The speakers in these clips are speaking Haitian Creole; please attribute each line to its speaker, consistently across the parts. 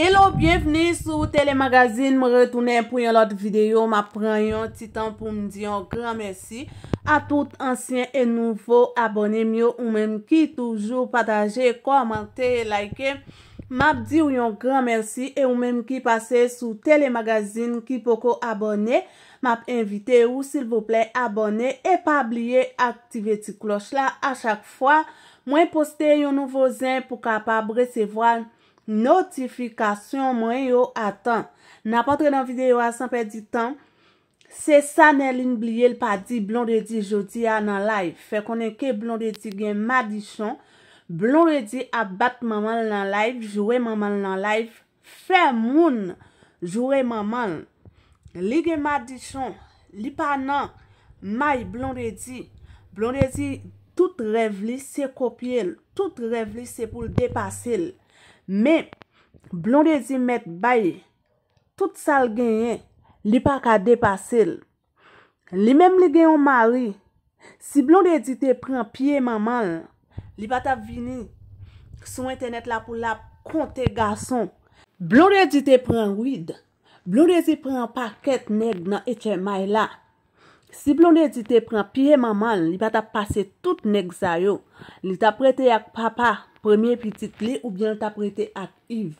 Speaker 1: Hello, bienveni sou telemagazin. Mwen retounen pou yon lot videyo. Mwen pren yon titan pou mwen diyon gran mersi a tout ansyen e nouvo abonem yo ou menm ki toujou pataje, komante, like. Mwen diyon gran mersi e ou menm ki pase sou telemagazin ki poko abonem. Mwen ap invite ou sil vople abonem e pa abliye aktive ti kloch la a chak fwa. Mwen poste yon nouvo zin pou kapab resevoan notifikasyon mwen yo atan. Na patre nan videyo a san perdi tan, se sa nen lin blye l pa di Blond Redi jodi a nan live. Fè konen ke Blond Redi gen madishon, Blond Redi a bat mamal nan live, jowe mamal nan live, fè moun jowe mamal. Li gen madishon, li pa nan, may Blond Redi, Blond Redi tout revli se kopye l, tout revli se pou l depase l. Me, blon de zi met bay, tout sal genye, li pa ka depasil. Li mem li gen yon mari, si blon de zi te pren piye mamal, li pa ta vini. Son internet la pou la konti gason. Blon de zi te pren wid, blon de zi pren paket neg nan ekye may la. Si blon de zi te pren piye mamal, li pa ta pase tout neg zayo, li ta prete yak papa. Premye piti kli ou byan ta prete ak yiv.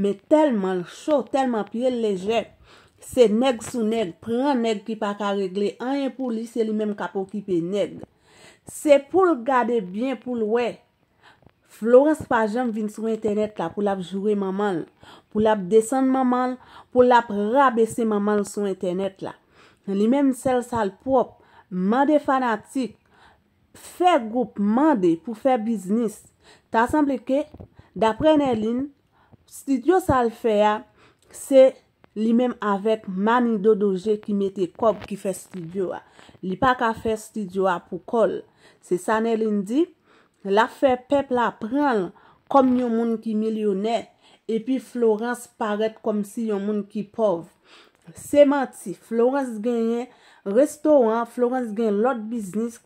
Speaker 1: Me telman chow, telman pielle leje. Se neg sou neg, pran neg ki pa ka regle. Anye pou li, se li menm kapo ki pe neg. Se pou l gade byan pou l we. Florence Pajan vin sou internet la pou lap jure mamal. Pou lap desen mamal, pou lap rabese mamal sou internet la. Se li menm sel sal pop, mande fanatik. Fè goup mande pou fè biznis. Ta sanble ke, dapre Neline, studio sa l fe ya, se li menm avet mani do doje ki mete kob ki fe studio a. Li pa ka fe studio a pou kol. Se sa Neline di, la fe pep la prenl kom yon moun ki milyonè, epi Florence paret kom si yon moun ki pov. Se manti, Florence gen yon restoran, Florence gen lot biznis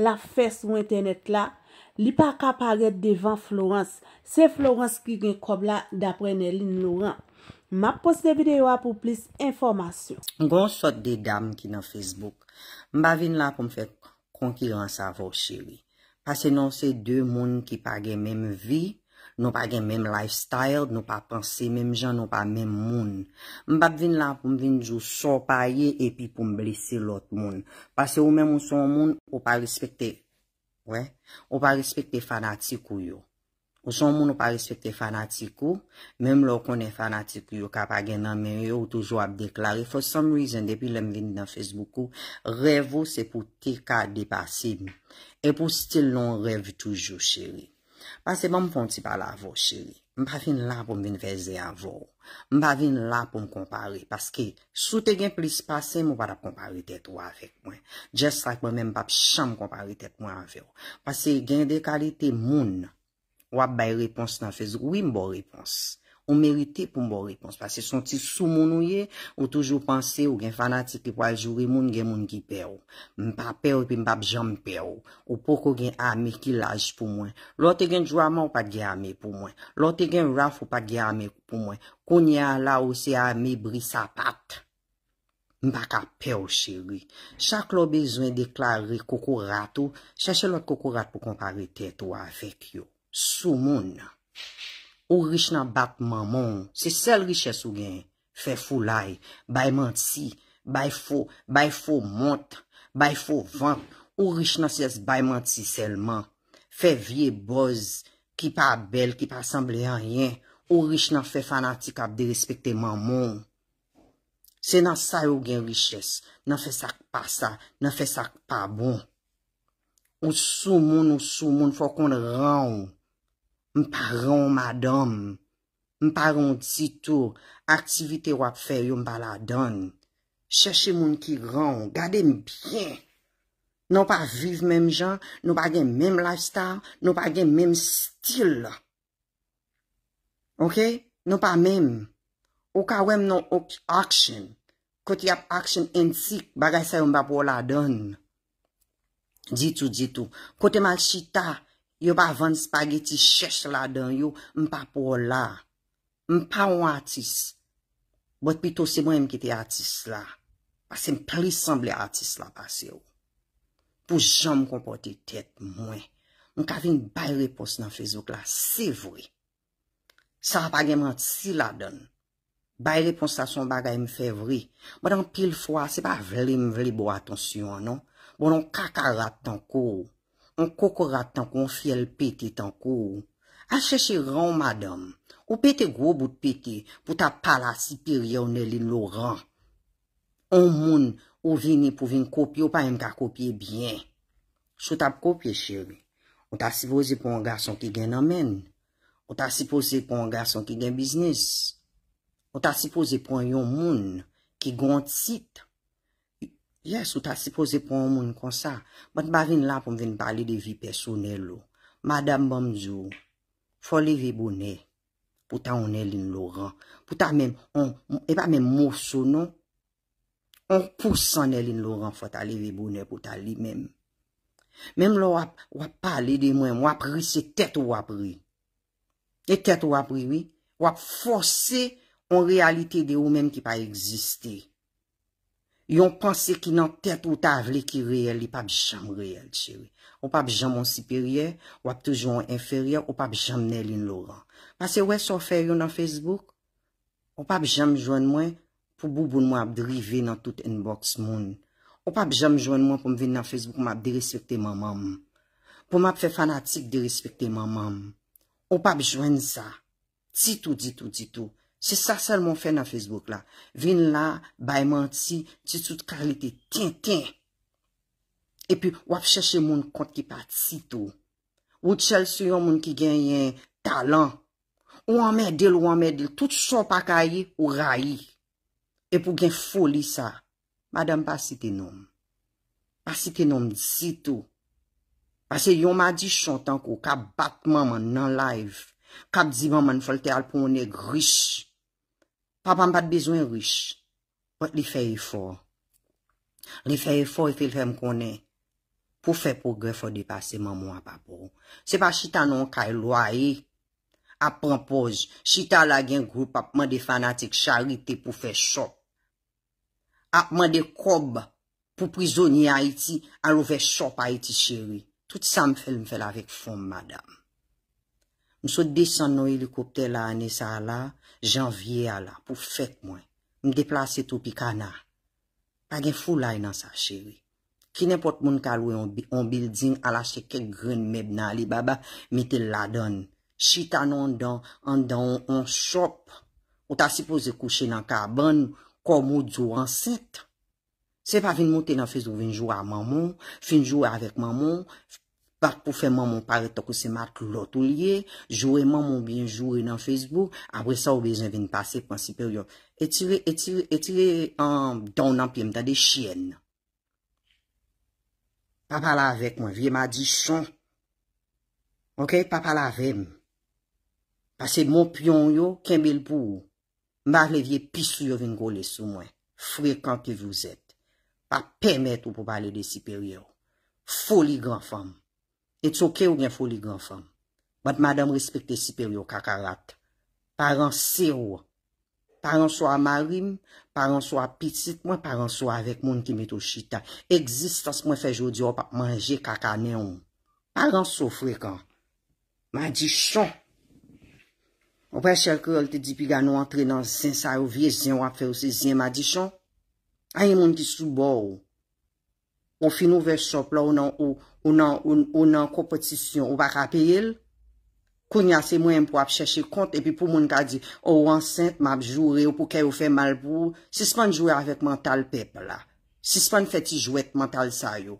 Speaker 1: la fe sou internet la, Li pa ka paret devan Florence, se Florence ki gen kob la da prene li nou ran. Map poste videyo a pou plis informasyon.
Speaker 2: Gon sot de gam ki nan Facebook, mba vin la pou mfe konkiran sa vo chili. Pase nan se de moun ki pa gen menm vi, nou pa gen menm lifestyle, nou pa pense menm jan, nou pa menm moun. Mba vin la pou mvin jou so paye epi pou mblise lot moun. Pase ou menm ou son moun, ou pa respekte. Ou pa respekte fanatikou yo, ou son moun ou pa respekte fanatikou, mem lò konen fanatikou yo, ka pa gen nan men yo, ou toujou ap deklari, for some reason, depi lem gen nan Facebook ou, revou se pou te ka depasib, epou stil non rev toujou chéri, pase bon, moun pon ti pa lavo chéri. Mpa vin la pou m vin veze avou. Mpa vin la pou m kompare. Paske, sou te gen plis pase, mwa wad ap kompare tet wavèk mwen. Just like mwen men mpap chanm kompare tet mwen avèw. Paske, gen de kalite moun, wap bay repons nan fez wimbo repons. Ou merite pou mbo repons. Pase son ti sou moun ou ye. Ou toujou panse ou gen fanatik li pou aljouri moun gen moun ki pe ou. Mpa pe ou pi mpa bjom pe ou. Ou pokou gen ame ki laj pou mwen. Lote gen jwa man ou pa gen ame pou mwen. Lote gen raf ou pa gen ame pou mwen. Koun ya la ou se ame brisa pat. Mpa ka pe ou cheri. Chak lò bezwen deklare kokorat ou. Chache lòt kokorat pou kompare tet ou avèk yo. Sou moun nou. Ou rich nan bat mamon, se sel riches ou gen, fe fulay, bay manti, bay fo, bay fo mont, bay fo vant. Ou rich nan sez bay manti selman, fe vie boz, ki pa bel, ki pa semble a riyen. Ou rich nan fe fanatik ap de respekte mamon. Se nan say ou gen riches, nan fe sak pa sa, nan fe sak pa bon. Ou sou moun, ou sou moun, fokon roun. Mpa ron madam, mpa ron titou, aktivite wap fe yon mpa la don. Cheche moun ki ron, gade mpye. Non pa viv menm jan, non pa gen menm lifestyle, non pa gen menm stil. Ok, non pa menm. Ou ka wem non opi aksyon. Kote yap aksyon ensik, bagay sa yon mpa pou la don. Ditu, ditu. Kote mal chita, ditu. Yo pa vande spageti chesh la dan yo, mpa pou la. Mpa ou atis. Bot pito se mwen mkite atis la. Basen pre-samble atis la pase yo. Pou jan mkon pote tet mwen. Mkave m bay repos nan Facebook la, se vwe. Sa apage mwen si la dan. Bay repos ason bagay m fe vwe. Mwen an pil fwa, se pa vle m vle bo atonsyon anon. Mwen an kaka rap tan kou ou. an kokorat tanko an fiel pete tanko ou. A cheche ron, madam, ou pete gwo bout pete pou ta pala si perye ou ne li loran. Ou moun ou vini pou vin kopye ou pa yon ka kopye byen. Sou tap kopye, chibi, ou ta sipoze pou an gason ki gen amen, ou ta sipoze pou an gason ki gen biznis, ou ta sipoze pou an yon moun ki gont sita. Yes, ou ta si pose pou an moun kon sa. Bout ba vin la pou m ven pale de vi personel ou. Madame Bomzou, fo leve bonè pou ta onel in loran. Pou ta men, e pa men mousou nou. On pousse anel in loran fo ta leve bonè pou ta li men. Men lo wap pale de mwen, wap risse tet wap ri. E tet wap ri, wap fose en realite de ou men ki pa egziste. Yon panse ki nan tet ou ta avle ki reyel, li pa bi jam reyel chere. Ou pa bi jam moun siperye, ou ap te jam moun inferye, ou pa bi jam nelin loran. Mas se wè sou fè yon nan Facebook, ou pa bi jam jwenn mwen pou bouboun mwen ap drive nan tout inbox moun. Ou pa bi jam jwenn mwen pou mwen ven nan Facebook mwen ap derespekte mamam. Pou mwen ap fè fanatik derespekte mamam. Ou pa bi jwenn sa, titou ditou ditou. Se sa sel moun fè nan Facebook la. Vin la, bayman ti, ti soute karelete tin tin. E pi wap chèche moun kont ki pati si tou. Ou tchèl sou yon moun ki genyen talan. Ou amèd el, ou amèd el, tout sou pa kaye ou rayi. E pou gen foli sa. Madame pasi te nom. Pasi te nom si tou. Pase yon madi chon tanko, kap batman man nan live. Kap zivan man folte al pou moun e grish. Papa m pat bezwen rish. Mwen li fe yifor. Li fe yifor yifil fe m konen. Po fe progre fo depase mwen mwen papou. Se pa chita non ka yilwa ye. A propos. Chita la gen group apman de fanatik charite pou fe shop. Apanman de kob pou prizoni a iti. A lou fe shop a iti chiri. Tout sa m fel m fel avek fon madame. M sou desen nou helikopter la ane sa la. janvye ala pou fèk mwen, mdeplase tou pi kana, pa gen foulay nan sa cheri. Ki nepot moun kalwe on bilding ala che kek gren meb nan li baba, mi tel la don. Chita non don, an don, on chop, ou ta sipoze kouche nan karbon, komo djou ansit. Se pa vin mouten nan fez ou vin jou a mamon, fin jou a avèk mamon, fin jou a avèk mamon, Par pou fèman moun pare tok ou se mat klot ou liye. Jouèman moun binjouè nan Facebook. Abre sa ou bezan vin pase pou an siper yo. Etire, etire, etire an don nan pi mta de chien. Pa pala avek mwen. Viye ma di son. Ok, pa pala avem. Pase moun piyon yo, kembil pou ou. Marle viye pisou yo vin gole sou mwen. Frekant ki vyo zet. Pa pèmet ou pou pale de siper yo. Foli gran fòm. Et soke ou gen foli granfan. Bat madame respekte si per yo kakarat. Paran se ou. Paran so a marim. Paran so a pitit. Mwen paran so avek moun ki met ou chita. Egzistans mwen fe jodi ou pap manje kakane ou. Paran so frekan. Ma di chan. Ou pe chel krel te dipiga nou antre nan zin sa ou vie zin ou ap fe ou se zin. Ma di chan. A yon moun ki sou bo ou. Ou fin nou vech sopla ou nan ou. ou nan kompetisyon, ou baka peyil, koun yase mwen pou ap chèche kont, epi pou moun ka di, ou oh, an sènt m ap jure, ou pou kè ou fè mal pou, si s'pan jouè avèk mantal pep la. Si s'pan fè ti jouèk mantal sayo.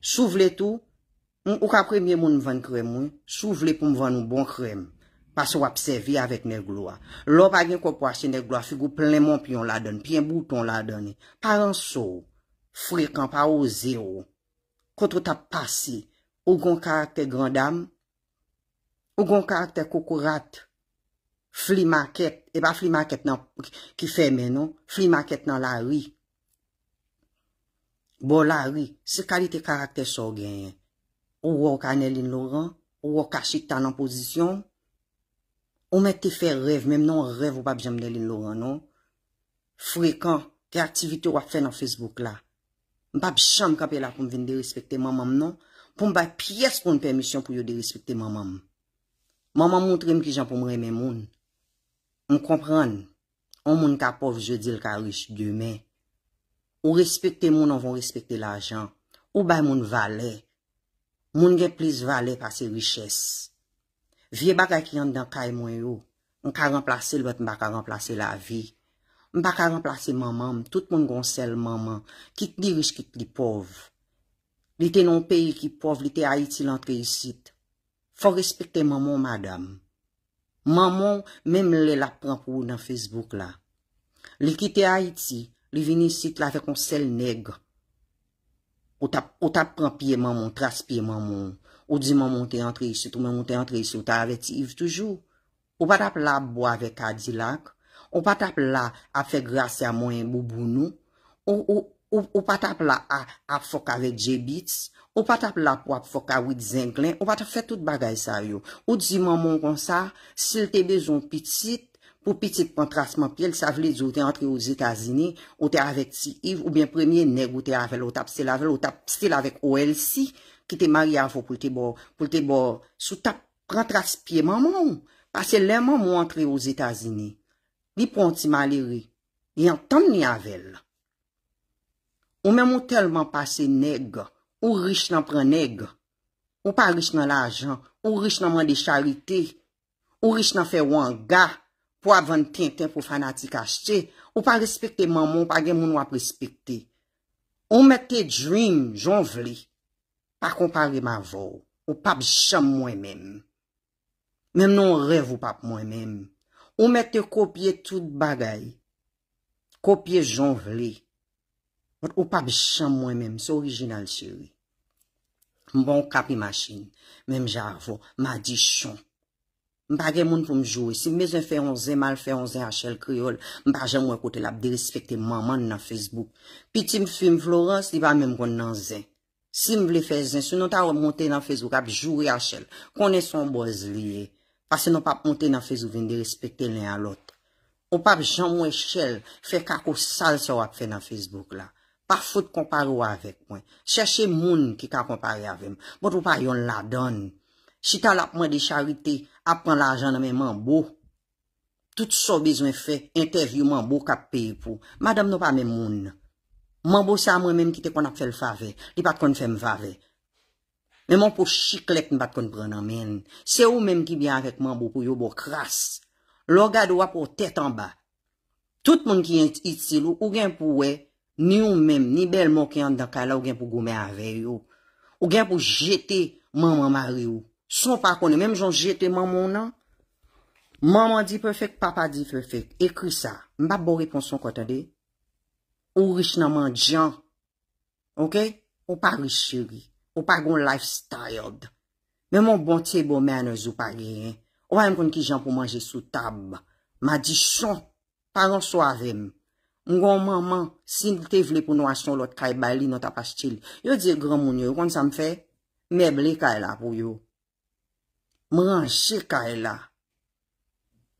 Speaker 2: Sou vle tou, ou ka premye moun mwen krem wè, sou vle pou mwen mwen bon krem, pa sou ap sevi avèk nè gloa. Lò pa gen kòpwa se nè gloa, figou plèman pi yon la donè, pi yon bouton la donè. Par an sou, frek an pa ou zè ou, Kontro ta pasi, ou gon karakter grandam, ou gon karakter koukourat, fli maket, e ba fli maket nan ki feme non, fli maket nan la ri. Bo la ri, se kalite karakter so genye, ou wo ka nelin loran, ou wo kache tanan posisyon, ou men te fe rev, men non rev ou pa bjem nelin loran non, frekan te aktivite wap fe nan Facebook la. M pa bichan m kapela pou m ven de respekte mamam nan, pou m bay piyes pou m permisyon pou yo de respekte mamam. Mamam moutre m ki jan pou m reme moun. M kompran, ou moun ka pof, je di l ka riche, di men. Ou respekte moun, an von respekte la jan. Ou bay moun vale, moun gen plis vale pa se riches. Vye baka ki yon dan kay mwen yo, m ka remplase l wet m baka remplase la vi. Mpa ka remplase mamman, mtout moun gonsel mamman, kit li rich, kit li pov. Li te non peyi ki pov, li te Haiti lantre yisit. Fò respekte mammon, madame. Mammon, mèm lè la pran pou nan Facebook la. Li kite Haiti, li vini yisit la ve konsel negre. Ou tap pran piye mammon, tras piye mammon. Ou di mammon te antre yisit, ou mammon te antre yisit, ou ta avet yiv toujou. Ou patap la bo ave kadi lak, Ou pa tap la ap fe grase a mwen moubounou. Ou pa tap la ap fok avek jebit. Ou pa tap la ap wap fok avit zenglen. Ou pa tap fe tout bagay sa yo. Ou di maman kon sa, sil te bezon pitit, pou pitit kontrasman pi el, sa vle di ou te antre ou zikazine. Ou te avek si yiv, ou bien premye neg ou te avel, ou tap sil avel, ou tap sil avek o el si. Ki te mari avo pou te bor, pou te bor sou tap kontrasman pi e maman ou. Ase lè maman mou antre ou zikazine. Di pon ti maliri, di an ton ni avel. Ou men moun telman pase neg, ou rich nan pre neg, ou pa rich nan lajan, ou rich nan man de charite, ou rich nan fe wanga, pou avan ten ten pou fanati kache, ou pa respekte maman, ou pa gen moun wap respekte. Ou men te dream, joun vli, pa kompare ma vou, ou pap jom mwen men, men non rev ou pap mwen men, Ou mette kopye tout bagay, kopye jon vli, ou pa bi chan mwen menm, se orijinal chiri. Mbon kapi machin, menm jan avon, ma di chan. Mbagye moun pou mjoui, si mbezen fè onzen, mal fè onzen a chel kriol, mba jen mwen kote la, bdi resfekte mman man nan Facebook. Pi ti mfim Florence, li ba menm kon nan zin. Si mvli fè zin, si nou ta remonte nan Facebook, ap joui a chel, konen son boz liye. Pase nou pa ponte nan fez ou ven de respete len an lot. Ou pa jaman we chel fe kako sal se wap fe nan fez bouk la. Pa fote kompare ou avek mwen. Cheche moun ki kakompare avem. Mwot bon, ou pa yon la don. Si tal ap mwen de charite ap pran la ajan nan men mwen bo. Tout so bezwen fe, interviw mwen bo kap pey pou. Madame nou pa men moun. Mwen bo se a mwen men mkite kon ap fel fave. Di pat kon fèm fave. Menman pou chiklek nan bat kon pran nan men. Se ou menm ki bi anvek manmou pou yo bo kras. Lo gado wap pou tet anba. Tout moun ki yon iti lou, ou gen pou we, ni ou menm, ni bel moun ki yon dan kala ou gen pou gome anvek yo. Ou gen pou jete manmou anvek yo. Sou wap akone, menm jon jete manmou nan. Maman non. di perfek, papa di perfek. Ekri sa. Mbap bo reponsyon kota de. Ou rich nan manmou diyan. Ou pari chiri. Ou pa goun lifestyle. Men moun bonte bo men anouz ou pa gen. Ou pa yon kon ki jan pou manje sou tab. Ma di chon. Paran so avim. Mwen goun man man. Sin te vle pou nou asyon lot ka e bali nou tap ashtil. Yo di gran moun yo. Kon sa m fe? Meble ka e la pou yo. Manje ka e la.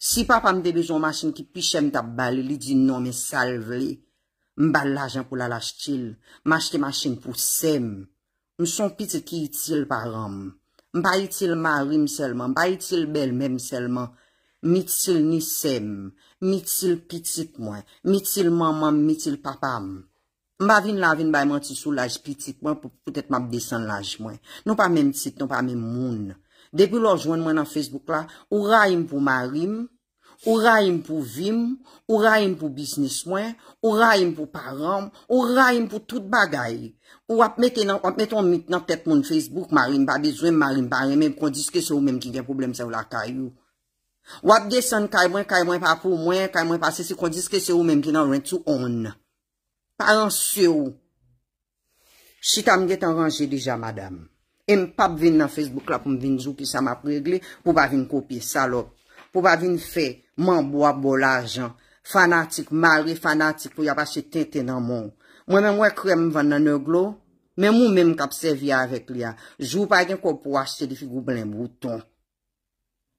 Speaker 2: Si papa mde bejou masin ki pichem tap bali. Li di nou men sal vle. Mbal la jan pou lal ashtil. Ma chke masin pou sem. M son pitit ki itil param, m pa itil marim selman, m pa itil bel menm selman, mi itil nisem, mi itil pitit mwen, mi itil mamman, mi itil papam. M pa vin la vin ba yman ti sou laj pitit mwen pou pwetet m ap desen laj mwen, nou pa menm tit, nou pa menm moun. Depi lor jwen mwen an Facebook la, ou raym pou marim, Ou ra im pou vim, ou ra im pou bisnis mwen, ou ra im pou param, ou ra im pou tout bagay. Ou ap meton mit nan ptet moun Facebook, marin, ba bezwen, marin, marin, mwen kondiske se ou menm ki gen problem se ou la kayou. Ou ap gesan kay mwen, kay mwen pa pou mwen, kay mwen pa se se kondiske se ou menm ki nan rent you own. Paran se ou. Si tam gen tan ranje deja madame, em pap vin nan Facebook la pou m vin jou ki sa ma pregle, pou ba vin kopye salop, pou ba vin fey. Man bo ap bol ajan, fanatik mari, fanatik pou ya pa se ten ten nan moun. Mwen men mwen krem mwen nan nèglo, men moun men mwen kap se viya avek liya. Jou pa gen kou pou asye di fi goun blen brouton.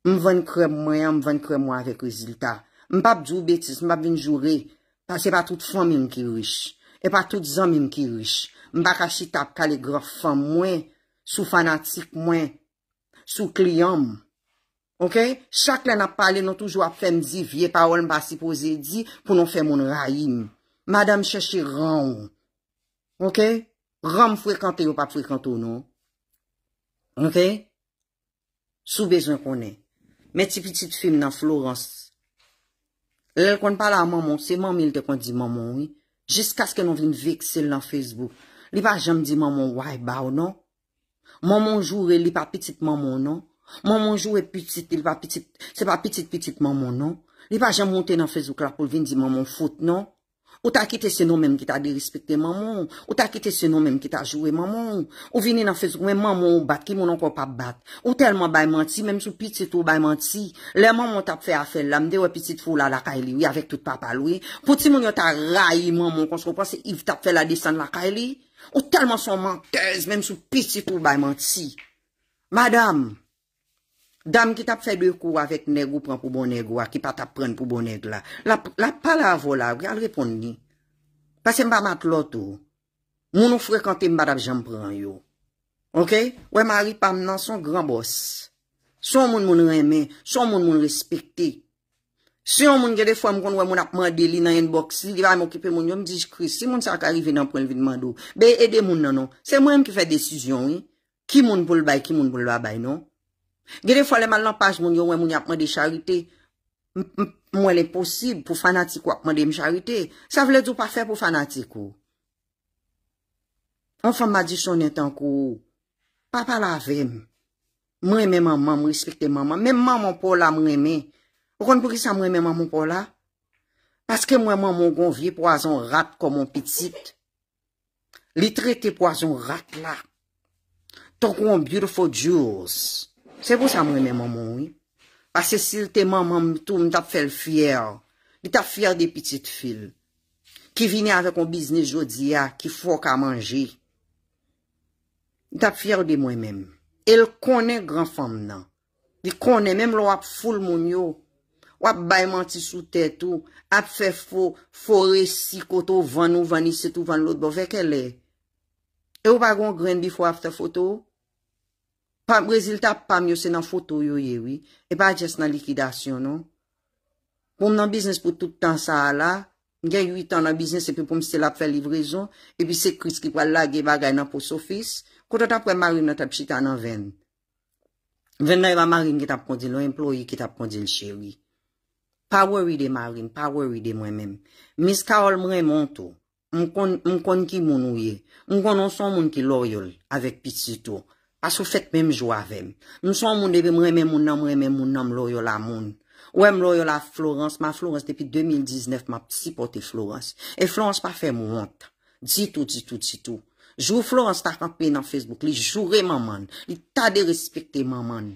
Speaker 2: Mwen krem mwen, mwen krem mwen avek rezultat. Mwen pa ap djou betis, mwen pa ap vinjou re, pa se pa tout fom mwen ki rish, e pa tout zon mwen ki rish. Mwen pa kashi tap kaligraf fom mwen, sou fanatik mwen, sou kliyom mwen. Ok, chak non. lè na pale nou toujou ap fèm zi vie parol mba si po zi di pou nou fèm moun rayim. Madame chèche ran ou. Ok, ram fwekante ou pa fwekante ou nou. Ok, soubej an konen. Meti pitit film nan Florence. El kon pala a maman, se maman el te kon di maman ou. Jiskas ke nou vin viksel nan Facebook. Li pa jem di maman waj ba ou nou. Maman jou re li pa pitit maman ou nou. Maman jou e pitit, se pa pitit-pitit maman, non? Li pa jan monten nan fezouk la pou vin di maman fote, non? Ou ta kite senon menm ki ta dirispekte maman? Ou ta kite senon menm ki ta jouwe maman? Ou vini nan fezouk menm maman ou bat ki moun ankon pa bat? Ou telman baymant si, menm sou pitit ou baymant si? Le maman tap fe a fel la, mde ou e pitit fou la la kaili, oui, avek tout papa loue. Po ti moun yon ta rayi maman konsro pa se if tap fel la desan la kaili? Ou telman son mantez, menm sou pitit ou baymant si? Madame! Dam ki tap fè dwe kou avèk neg ou pran pou bon neg wak, ki pa tap pran pou bon neg la. La pala avola, wè al repon ni. Pase mba mat lot ou. Moun ou frekante mba dap jan pran yo. Ok? Wè mari pam nan son gran boss. Son moun moun reme, son moun moun respekte. Son moun gè defo am kon wè moun ap mande li nan yen boksi, li va am okipe moun yo, mzij kri. Si moun sa ak arrive nan pran vide mandou, be edè moun nan nou. Se mwen mki fè desisyon, ki moun pou l bay, ki moun pou l wabay nou. Gede fwa le man lanpaj moun yo wè moun ap mwen de charite, moun elè posib pou fanatik wè ap mwen de m charite, sa vle djou pa fè pou fanatik wou. Moun fwa ma di sonen tan kou, papa la vem, mwen eme maman, mwen respekte maman, mwen maman pou la mwen eme, pou kon pou ki sa mwen eme maman pou la? Paske mwen maman moun gonvi po azon rat kon moun pitit, li trete po azon rat la, ton kou moun biro fwo diyoz. Se pou sa mwen men moun woy? Pase si te moun moun mtou, mtap fel fyer. Mtap fyer de pitit fil. Ki vini avè kon biznis jodi ya, ki fok a manje. Mtap fyer de mwen men. El konen gran fòm nan. Di konen men mlo wap foul moun yo. Wap bayman ti sou tèt ou. Ap fè fò, fò re si koto, van ou van iset ou van lout bo. Fè ke lè? E ou bagon gren bi fò a fte fotou? Pam, brezil tap pam yo se nan foto yo yewi, e pa jes nan likidasyon nou. Poum nan biznes pou toutan sa a la, gen yu itan nan biznes epi poum se la pfe livrezon, epi se kris ki kwa la ge bagay nan pos ofis, kouta tap pre marin nan tap chita nan ven. Ven nan yu pa marin ki tap kondi loun, employi ki tap kondi l cheri. Pa worry de marin, pa worry de mwen men. Mis ka ol mwen mwento, mkon ki moun ouye, mkon non son moun ki loyol avek piti sito. A sou fèt mèm jou avèm. Nou sou an moun debè mwen mèm moun nan mwen mèm moun nan mwen lò yò la moun. Ouè mwen lò yò la Florence. Ma Florence depi 2019 ma psipote Florence. E Florence pa fè mou vant. Dito, dito, dito. Jou Florence ta kampè nan Facebook. Li jou re maman. Li ta de respikte maman.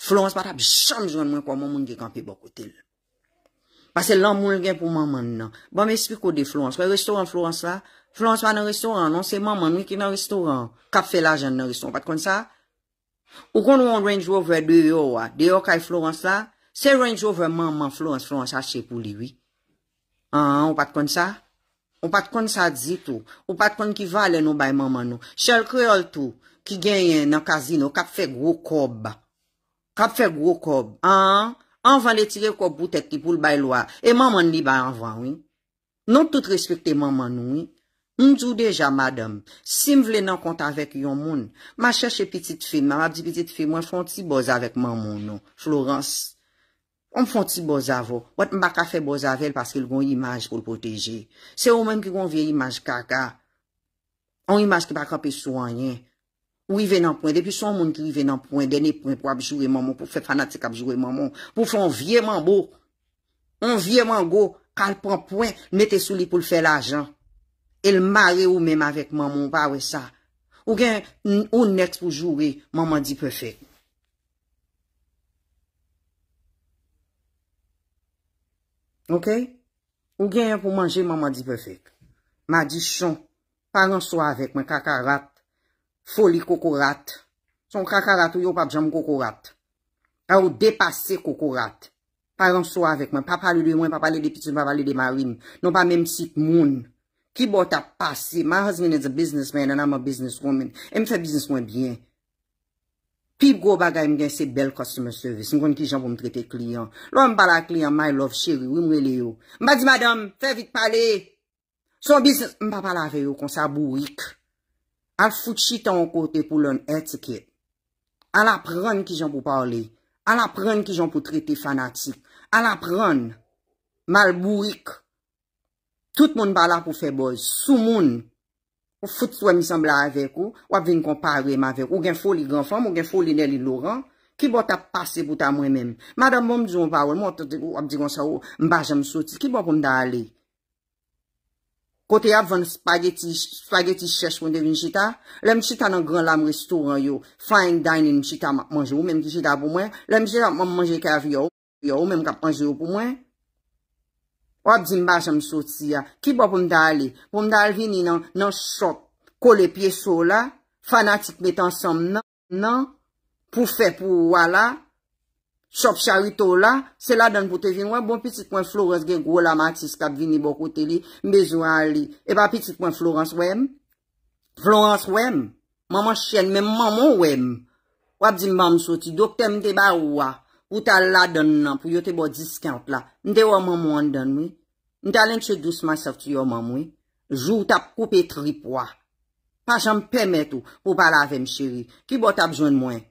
Speaker 2: Florence pa ta bichan joun mwen kwa moun moun dekampè bokotel. Pase lò moun gen pou maman nan. Ba mè spik kode Florence. Kwa yon restoran Florence la... Florence pa nan restoran, non se maman nou ki nan restoran. Kap fe la jan nan restoran, pat kon sa? Ou kon nou yon Range Rover de yo wa, de yo kay Florence la, se Range Rover maman Florence, Florence a che pou liwi. An, ou pat kon sa? Ou pat kon sa di tou? Ou pat kon ki valen nou bay maman nou? Che l kreol tou, ki genyen nan kazino, kap fe gro kob. Kap fe gro kob. An, an van le tire kob pou tek ki pou l bay lwa. E maman li ba an van, oui. Non tout reskikte maman nou, oui. Mdjou deja madam, si m vle nan konta vek yon moun, ma chèche pitit film, ma mabdi pitit film, mwen fwant si boza vek man moun nou, Florence, m fwant si boza vo, wat m baka fwe boza vel paske l goun imaj kou l poteje, se ou menm ki goun vie imaj kaka, an imaj ki baka pe souanyen, ou i ven nan poin, depi sou an moun ki i ven nan poin, dene poin pou abjouwe man moun, pou fwe fanatik abjouwe man moun, pou fwe an vie man bo, an vie man go, kalp an poin, nete sou li pou l fwe la jan, El mare ou menm avek mamon pa we sa. Ou gen, ou neks pou jowe, mamon di pefek. Ok? Ou gen pou manje, mamon di pefek. Ma di chon. Paran so avek men, kakarat. Foli kokorat. Son kakarat ou yo pa djam kokorat. A ou depase kokorat. Paran so avek men. Pa pale de mwen, pa pale de piti, pa pale de marine. Non pa menm sit moun. Ki bo ta pase. Ma husband is a business man. Anan ma business woman. E mi fe business man byen. Pip go bagay mi gen se bel customer service. Ni kon ki jan pou m trete kliyan. Lo m pa la kliyan my love cheri. Ou m wele yo. M ba di madam. Fe vit pale. Son business. M pa la fe yo. Kon sa bou wik. Al fouchi tan w kote pou lon etiket. Al apren ki jan pou pale. Al apren ki jan pou trete fanatik. Al apren. Mal bou wik. Tout moun bala pou feboj, sou moun pou fout sou mi sembla avek ou, wap ven kompare m avek. Ou gen foli granfam, ou gen foli nèli loran, ki bo ta pase pou ta mwen men. Mada moun dijon wap diyon sa ou, mbajan m soti, ki bo pou m da ale. Kote ya vwenn spageti, spageti chesh pwende vin chita, lèm chita nan gran lam restoran yo, fayen danyen m chita manje ou, mèm ki chita pou mwen, lèm chita manje kav yo, yo, mèm ka panje yo pou mwen. Wap di mba jom soti ya, ki bo pou mda li? Pou mda li vini nan chok kole pyeso la, fanatik met ansom nan, pou fe pou wala, chok chawito la, se la dan pote jenwa, bon pitit pwen Florence gen gwo la matis kap vini bo kote li, mbejwa li. E pa pitit pwen Florence wèm? Florence wèm? Maman chen, men mman mwen wèm? Wap di mba msoti, do kte mde ba wwa? Ou ta la don nan pou yo te bo diskant la. Nde yo mamou an dan mwen. Nda len kse dousman safti yo mamou. Jou tap koupe tripoa. Pa jom pemet ou pou pala avem chiri. Ki bo tap joun mwen.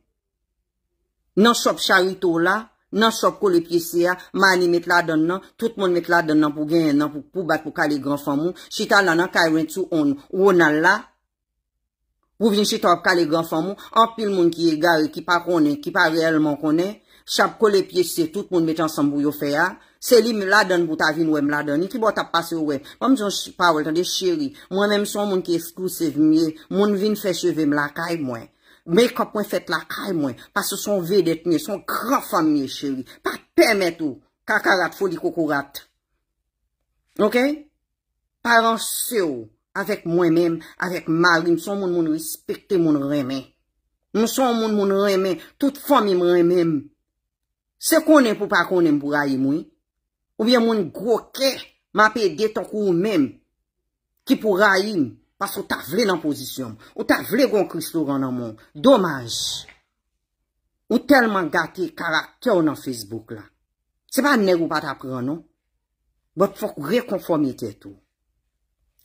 Speaker 2: Nan sop charito la. Nan sop koule piye siya. Mani met la don nan. Tout moun met la don nan pou gen nan. Pou bat pou kale gran fan mwen. Chita lan nan karen tsu on. Ou nan la. Ou vin chita ap kale gran fan mwen. An pil moun ki e gare. Ki pa kone. Ki pa realman kone. chap ko le pye se tout moun met ansambou yo fe ya, se li m ladan bouta vin wè m ladan, iti bot ap pase wè, pwè m zon pa wè, kande cheri, mwen mè m son moun ki eskousev mwen, moun vin fè cheve m lakay mwen, mè kapwen fèt lakay mwen, pas se son vedet mwen, son krafan mwen cheri, pat pèmè tou, kakarat foli koko rat, ok, paransè ou, avèk mwen mèm, avèk mal, m son moun moun respekte moun remè, m son moun moun remè, tout fòm im remèm, Se konen pou pa konen pou rayy mwen, oubyen mwen gwo kè, ma pè de tokou mèm, ki pou rayy mwen, pas ou ta vle lan pozisyon, ou ta vle gwo krislo ran nan mwen. Domaj. Ou telman gate karakter nan Facebook la. Se pa neg ou pa ta pranon, bot fok rekonformite tou.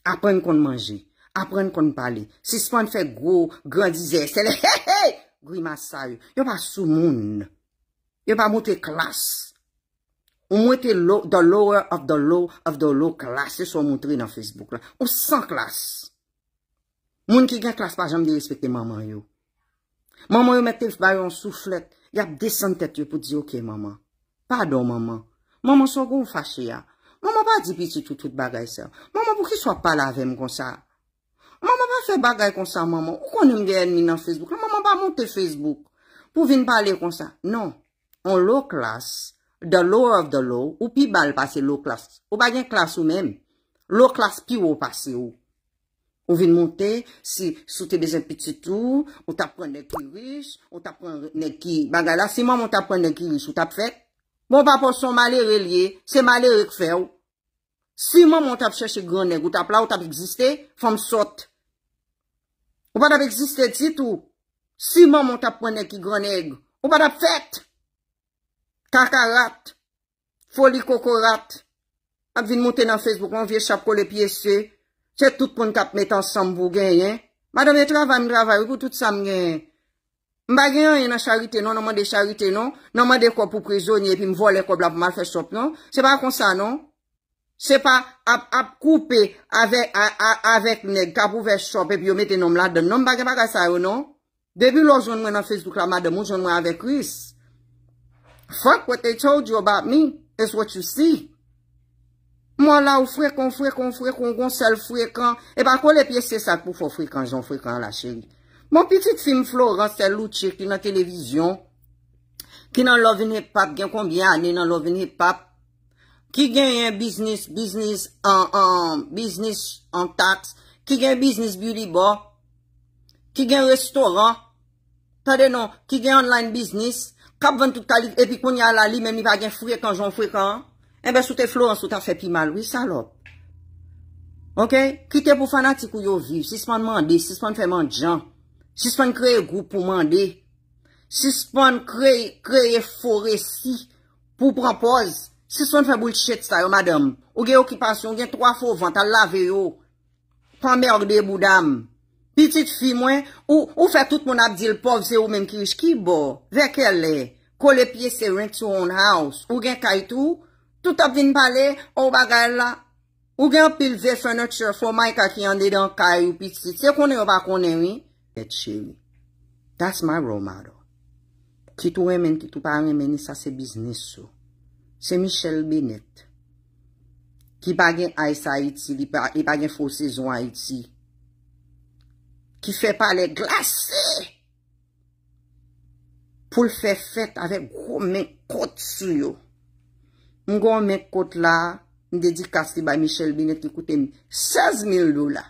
Speaker 2: Aprende kon manje, aprende kon pale, se sepan fè gwo, grandize, se le he he, gri masay, yo pa sou moun nou. Yo pa moutre klas. Ou moutre the lower of the low of the low klas. Yo so moutre nan Facebook la. Ou san klas. Moun ki gen klas pa, janm di respete maman yo. Maman yo mette fbayon souflet. Yap desen tet yo pou di, ok maman. Pardon maman. Maman so goun fache ya. Maman pa di biti tout tout bagay sa. Maman pou ki so pa la ve m kon sa. Maman pa fwe bagay kon sa maman. Ou kon mwen gen mi nan Facebook la. Maman pa moutre Facebook pou vin pale kon sa. Non. On low class, the lower of the low, ou pi bal pase low class. Ou bagen klas ou men, low class pi ou ou pase ou. Ou vin monte, si soute bezen piti tou, ou tap pran neki riche, ou tap pran neki bangala. Si moun moun tap pran neki riche, ou tap fet, moun pa poson male relye, se male rekfe ou. Si moun moun tap cheshe gronek, ou tap la, ou tap existe, fam sot. Ou pa dap existe tit ou, si moun moun tap pran neki gronek, ou pa dap fet. Saka rapte, foli koko rapte, ap vin mouten nan Facebook, moun vye chapko le piye se, chet tout pon kap metan sambou genyen. Mbade mwen travan drava yon pou tout sambou genyen. Mbade yon yon nan charite non, nanman de charite non, nanman de kop pou prizoni e pi mvole kop la pou mwen feshop non. Se pa kon sa non? Se pa ap ap koupe avek nek kap ou feshop e pi omete non mladen non, mbade mbaga sa yo non? Debile ou joun mwen nan Facebook la mladen, moun joun mwen avek kris. Fuck what they told you about me, that's what you see. Mwen la ou fwe kon fwe kon fwe kon kon sel fwe kan. E ba kon le piye se sa pou fwe kan, jen fwe kan la chen. Mwen pitik film Florent Seloutier ki nan televizyon, ki nan Loving Hip Hop gen konbya ane nan Loving Hip Hop, ki gen yon business, business en tax, ki gen business beauty bar, ki gen restaurant, ki gen online business, Kap ven touta li, epi kon ya la li, men ni va gen fwe kan, jon fwe kan. Eh Enbe sou te flou, an sou ta fwe pi mal. Ouye salop. Ok? Kite pou fanati kou yo vi. Sispon mende, sispon fwe mende jan. Sispon kreye goup pou mende. Sispon kreye foresi pou propose. Sispon fwe bou l chet sayo, madame. Ou gen okipasyon, gen 3 fwo vante a lave yo. Pan mè orde bou dam. Pitit fi mwen, ou fe tout moun ap di l pov, se ou men ki wish ki bo. Ve ke lè? Ko le piye se rent yon house, ou gen kay tou, tout ap vin pale, ou bagay la. Ou gen pilve furniture fo maika ki yande dan kay ou piti. Se konen ou pa konen we? Et che, that's my role model. Ki tou emen, ki tou pa remen, sa se biznes sou. Se Michel Bennett. Ki bagen aisa iti, ki bagen fose zwa iti. Ki fe pale glasey. pou l fè fèt avè gò menk kòt si yo. M gò menk kòt la, m dedik kast li bay Michel Binet, ki koute 16 mil do la.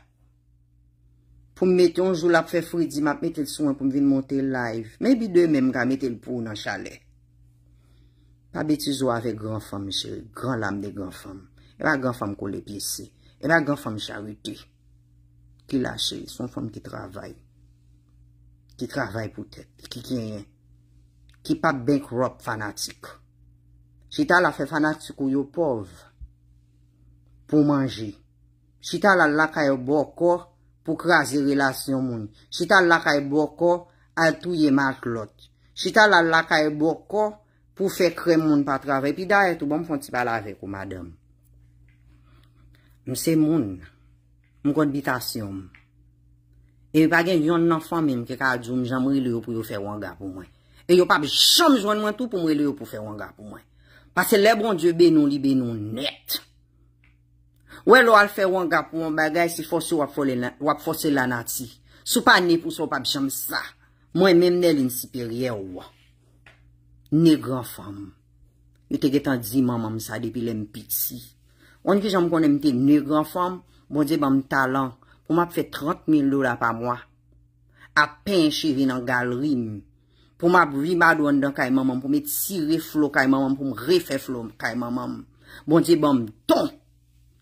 Speaker 2: Pou m mette yon joul ap fè fridi, map mette l souan pou m vin monte live. Mè bi dè mèm gwa mette l pou nan chalet. Pa beti zo avè gran fòm, gran lam de gran fòm. E la gran fòm kò le pyesi. E la gran fòm charyte. Ki lache, son fòm ki travay. Ki travay pou tèt. Ki kyenye. ki pa benkrop fanatik. Chita la fe fanatik ou yo pov, pou manje. Chita la lakay bo ko, pou krasi relasyon moun. Chita la lakay bo ko, an tou ye ma klot. Chita la lakay bo ko, pou fe krem moun pa travè. Pi da e tou bon fon ti palave kou madame. Mse moun, mkot bitasyon moun. E mpa gen yon nanfan mèm, ke ka adjou mjamri le yo pou yo fe wanga pou mwen. E yo pa bi chanm jwenn mwen tou pou mwen le yo pou fè wangap mwen. Pase le bon djè benon li benon net. Wè lò al fè wangap mwen bagay si fòsè wap fòsè lana ti. Sou pa ne pou sou pa bi chanm sa. Mwen men men el in sipè riyè wò. Ne gran fòm. Yote getan di manman sa depi lem pit si. Wè niki jom konen mte ne gran fòm. Bon mwen di ban m talan pou m ap fè 30 mil do la pa mwa. A penche vi nan galrimi. pou m ap rimadwanda kay mamam, pou m etsi reflo kay mamam, pou m refeflom kay mamam. Bon te bom ton,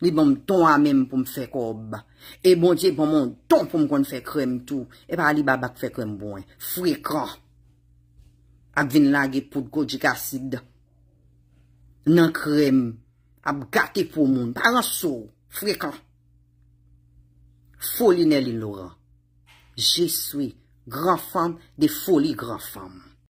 Speaker 2: li bom ton amem pou m fekob. E bon te bom ton pou m kon fekrem tou, e pa li babak fekrem bon. Eh. Fwekran! Ab vin lage pout gojik asid. Nan krem, ab gate pou moun. Paraso! Fwekran! Foli ne li lora. Je swi. grand femme, des folies grand femme.